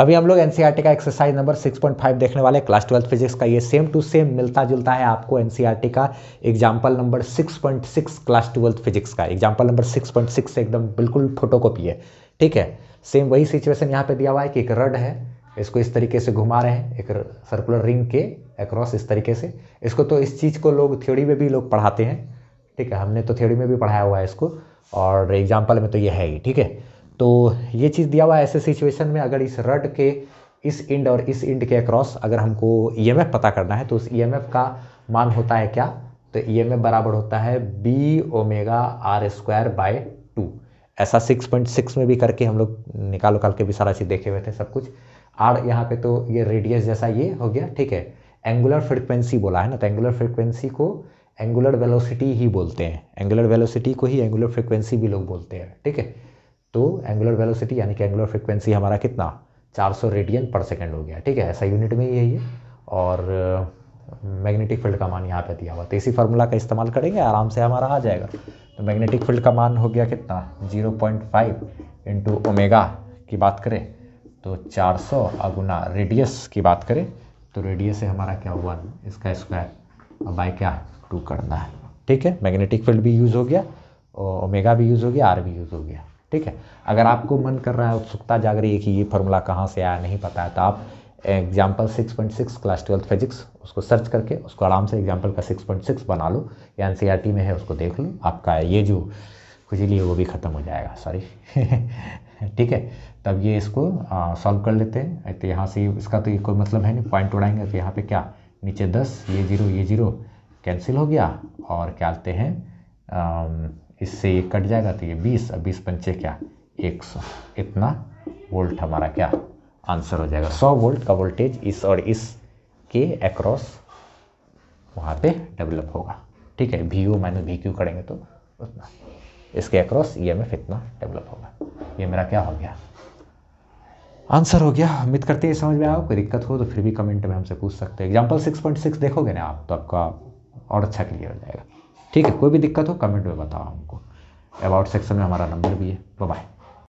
अभी हम लोग एन e का एक्सरसाइज नंबर 6.5 देखने वाले क्लास ट्वेल्थ फिजिक्स का ये सेम टू सेम मिलता जुलता है आपको एनसीईआरटी e का example number 6.6 class twelfth physics का एग्जाम्पल नंबर 6.6 से एकदम बिल्कुल फोटोकॉपी है ठीक है सेम वही सिचुएशन यहाँ पे दिया हुआ है कि एक रड है इसको इस तरीके से घुमा रहे हैं एक सर्कुलर रिंग के अक्रॉस इस तरीके से इसको तो इस चीज़ को लोग थ्योरी में भी लोग पढ़ाते हैं ठीक है हमने तो थ्योरी में भी पढ़ाया हुआ है इसको और एग्जाम्पल में तो ये है ही ठीक है तो ये चीज़ दिया हुआ है ऐसे सिचुएशन में अगर इस रड के इस इंड और इस इंड के अक्रॉस अगर हमको ई e पता करना है तो उस ई e का मान होता है क्या तो ई e बराबर होता है B omega R square by two ऐसा 6.6 में भी करके हम लोग निकाल उकाल के भी सारा चीज़ देखे हुए थे सब कुछ आर यहाँ पे तो ये रेडियस जैसा ये हो गया ठीक है एंगुलर फ्रिक्वेंसी बोला है ना तो एंगुलर फ्रिक्वेंसी को एंगुलर वेलोसिटी ही बोलते हैं एंगुलर वेलोसिटी को ही एंगुलर फ्रिक्वेंसी भी लोग बोलते हैं ठीक है तो एंगुलर वेलोसिटी यानी कि एंगुलर फ्रिक्वेंसी हमारा कितना 400 रेडियन पर सेकेंड हो गया ठीक है ऐसा यूनिट में ही है ये और मैग्नेटिक फील्ड का मान यहाँ पे दिया हुआ तो इसी फार्मूला का इस्तेमाल करेंगे आराम से हमारा आ जाएगा तो मैग्नेटिक फील्ड का मान हो गया कितना 0.5 पॉइंट फाइव इंटू ओमेगा की बात करें तो 400 सौ अगुना रेडियस की बात करें तो रेडियस से हमारा क्या हुआ इसका स्क्वायर अब बाई क्या टू करना है ठीक है मैग्नेटिक फील्ड भी यूज़ हो गया ओमेगा भी यूज़ हो गया आर भी यूज़ हो गया ठीक है अगर आपको मन कर रहा है उत्सुकता जाग रही है कि ये फॉर्मूला कहाँ से आया नहीं पता है तो आप एग्जाम्पल 6.6 क्लास ट्वेल्थ फिजिक्स उसको सर्च करके उसको आराम से एग्जाम्पल का 6.6 बना लो या एन e में है उसको देख लो आपका ये जो खुजली है वो भी ख़त्म हो जाएगा सॉरी ठीक है तब ये इसको सॉल्व कर लेते हैं तो यहाँ से इसका तो ये कोई मतलब है नहीं पॉइंट उड़ाएंगे तो यहाँ पे क्या नीचे दस ये जीरो ये जीरो कैंसिल हो गया और क्या आते हैं इससे ये कट जाएगा तो ये बीस और बीस पंचे क्या एक सौ इतना वोल्ट हमारा क्या आंसर हो जाएगा सौ वोल्ट का वोल्टेज इस और इस के एक्रॉस वहाँ पे डेवलप होगा ठीक है V U minus V Q करेंगे तो उतना इसके एक्रॉस ई एम एफ इतना डेवलप होगा ये मेरा क्या हो गया आंसर हो गया उम्मीद करते हैं समझ में आया कोई दिक्कत हो तो फिर भी कमेंट में हमसे पूछ सकते हैं एग्जाम्पल सिक्स पॉइंट सिक्स देखोगे ना आप तो आपका और अच्छा क्लियर हो जाएगा ठीक है कोई भी दिक्कत हो कमेंट में बताओ हमको अबाउट सेक्शन में हमारा नंबर भी है बाय